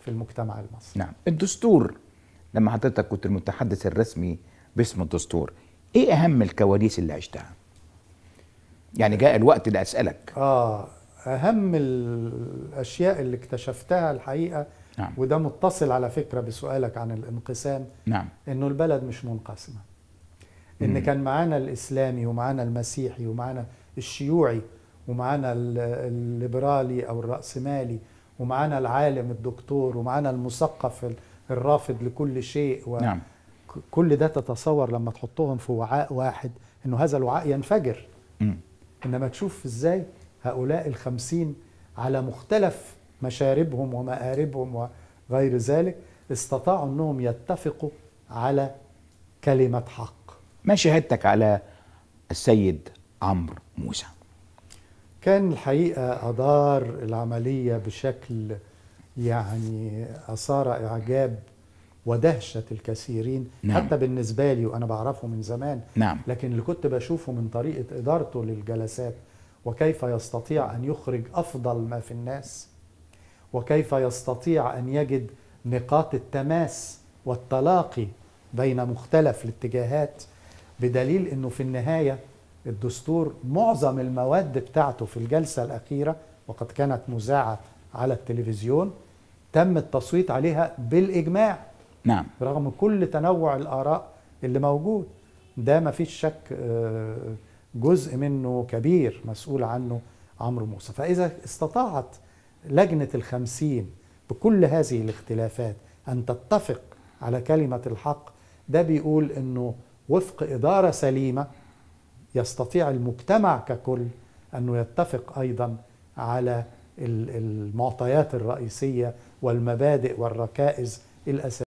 في المجتمع المصري نعم الدستور لما حضرتك كنت المتحدث الرسمي باسم الدستور ايه اهم الكواليس اللي عشتها يعني جاء الوقت اللي اسالك اه اهم الاشياء اللي اكتشفتها الحقيقه نعم. وده متصل على فكره بسؤالك عن الانقسام نعم انه البلد مش منقسمه ان مم. كان معانا الاسلامي ومعانا المسيحي ومعانا الشيوعي ومعانا الليبرالي او الراسمالي ومعانا العالم الدكتور ومعانا المثقف الرافض لكل شيء و... نعم. كل ده تتصور لما تحطهم في وعاء واحد انه هذا الوعاء ينفجر م. انما تشوف ازاي هؤلاء الخمسين على مختلف مشاربهم ومآربهم وغير ذلك استطاعوا انهم يتفقوا على كلمة حق ما شهادتك على السيد عمرو موسى كان الحقيقة أدار العملية بشكل يعني أثار إعجاب ودهشة الكثيرين نعم. حتى بالنسبة لي وأنا بعرفه من زمان نعم. لكن اللي كنت بشوفه من طريقة إدارته للجلسات وكيف يستطيع أن يخرج أفضل ما في الناس وكيف يستطيع أن يجد نقاط التماس والتلاقي بين مختلف الاتجاهات بدليل أنه في النهاية الدستور معظم المواد بتاعته في الجلسة الأخيرة وقد كانت مذاعة على التلفزيون تم التصويت عليها بالإجماع نعم رغم كل تنوع الآراء اللي موجود ده ما فيش شك آه، جزء منه كبير مسؤول عنه عمرو موسى فإذا استطاعت لجنة الخمسين بكل هذه الاختلافات أن تتفق على كلمة الحق ده بيقول أنه وفق إدارة سليمة يستطيع المجتمع ككل انه يتفق ايضا على المعطيات الرئيسيه والمبادئ والركائز الاساسيه